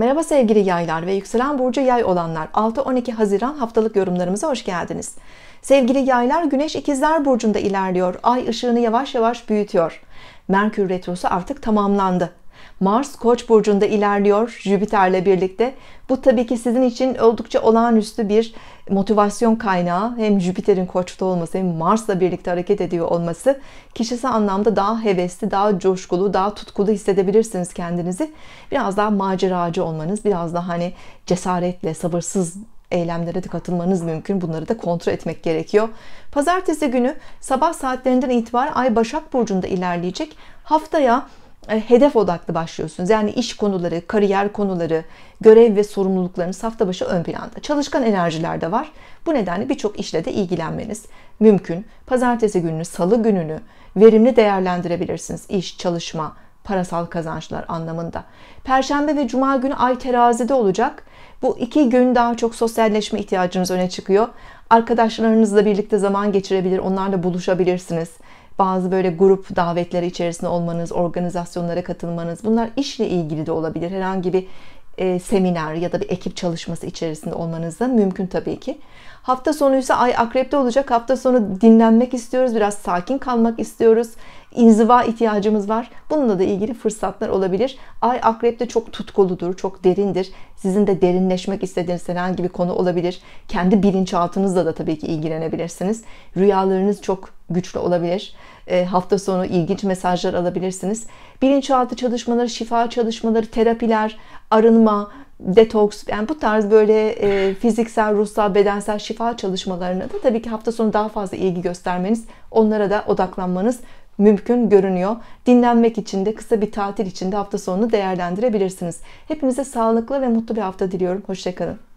Merhaba sevgili yaylar ve yükselen burcu yay olanlar. 6-12 Haziran haftalık yorumlarımıza hoş geldiniz. Sevgili yaylar güneş ikizler burcunda ilerliyor. Ay ışığını yavaş yavaş büyütüyor. Merkür retrosu artık tamamlandı. Mars Koç burcunda ilerliyor Jüpiter'le birlikte. Bu tabii ki sizin için oldukça olağanüstü bir motivasyon kaynağı. Hem Jüpiter'in Koç'ta olması hem Mars'la birlikte hareket ediyor olması kişisel anlamda daha hevesli, daha coşkulu, daha tutkulu hissedebilirsiniz kendinizi. Biraz daha maceracı olmanız, biraz daha hani cesaretle, sabırsız eylemlere de katılmanız mümkün. Bunları da kontrol etmek gerekiyor. Pazartesi günü sabah saatlerinden itibaren Ay Başak Burcu'nda ilerleyecek. Haftaya e, hedef odaklı başlıyorsunuz. Yani iş konuları, kariyer konuları, görev ve sorumluluklarınız hafta başı ön planda. Çalışkan enerjiler de var. Bu nedenle birçok işle de ilgilenmeniz mümkün. Pazartesi gününü, salı gününü verimli değerlendirebilirsiniz. İş, çalışma, parasal kazançlar anlamında. Perşembe ve cuma günü ay terazide olacak. Bu iki gün daha çok sosyalleşme ihtiyacınız öne çıkıyor. Arkadaşlarınızla birlikte zaman geçirebilir, onlarla buluşabilirsiniz bazı böyle grup davetleri içerisinde olmanız, organizasyonlara katılmanız bunlar işle ilgili de olabilir. Herhangi bir e, seminer ya da bir ekip çalışması içerisinde olmanız da mümkün tabii ki. Hafta sonu ise ay akrepte olacak. Hafta sonu dinlenmek istiyoruz. Biraz sakin kalmak istiyoruz. İnziva ihtiyacımız var. Bununla da ilgili fırsatlar olabilir. Ay akrepte çok tutkuludur, çok derindir. Sizin de derinleşmek istediğiniz herhangi bir konu olabilir. Kendi bilinçaltınızla da tabii ki ilgilenebilirsiniz. Rüyalarınız çok güçlü olabilir. E, hafta sonu ilginç mesajlar alabilirsiniz. Bilinçaltı çalışmaları, şifa çalışmaları, terapiler, arınma, detoks yani bu tarz böyle e, fiziksel, ruhsal, bedensel şifa çalışmalarına da tabii ki hafta sonu daha fazla ilgi göstermeniz, onlara da odaklanmanız mümkün görünüyor. Dinlenmek için de kısa bir tatil için de hafta sonunu değerlendirebilirsiniz. Hepinize sağlıklı ve mutlu bir hafta diliyorum. Hoşçakalın.